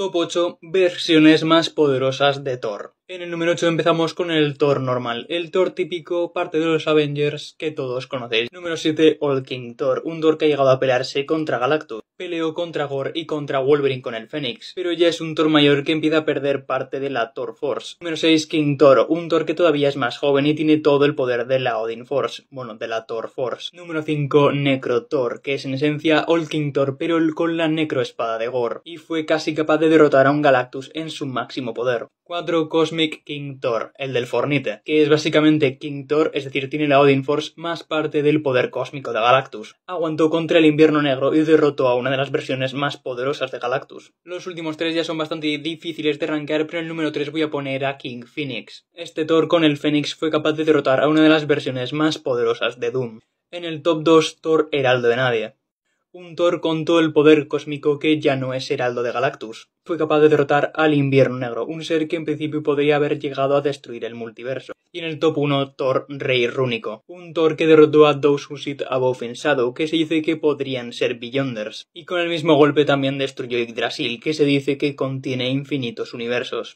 Top 8 versiones más poderosas de Thor. En el número 8 empezamos con el Thor normal, el Thor típico, parte de los Avengers que todos conocéis. Número 7, Old King Thor, un Thor que ha llegado a pelearse contra Galactus. Peleó contra Gore y contra Wolverine con el Fénix, pero ya es un Thor mayor que empieza a perder parte de la Thor Force. Número 6, King Thor, un Thor que todavía es más joven y tiene todo el poder de la Odin Force, bueno, de la Thor Force. Número 5, Necro Thor, que es en esencia Old King Thor, pero con la Necro Espada de Gore, y fue casi capaz de derrotar a un Galactus en su máximo poder. 4 Cosmic King Thor, el del Fornite, que es básicamente King Thor, es decir, tiene la Odin Force más parte del poder cósmico de Galactus. Aguantó contra el invierno negro y derrotó a una de las versiones más poderosas de Galactus. Los últimos tres ya son bastante difíciles de arrancar, pero el número 3 voy a poner a King Phoenix. Este Thor con el phoenix fue capaz de derrotar a una de las versiones más poderosas de Doom. En el top 2, Thor Heraldo de Nadie. Un Thor con todo el poder cósmico que ya no es Heraldo de Galactus. Fue capaz de derrotar al Invierno Negro, un ser que en principio podría haber llegado a destruir el multiverso. Y en el top 1, Thor Rey Rúnico. Un Thor que derrotó a Those Who que se dice que podrían ser Beyonders. Y con el mismo golpe también destruyó Yggdrasil, que se dice que contiene infinitos universos.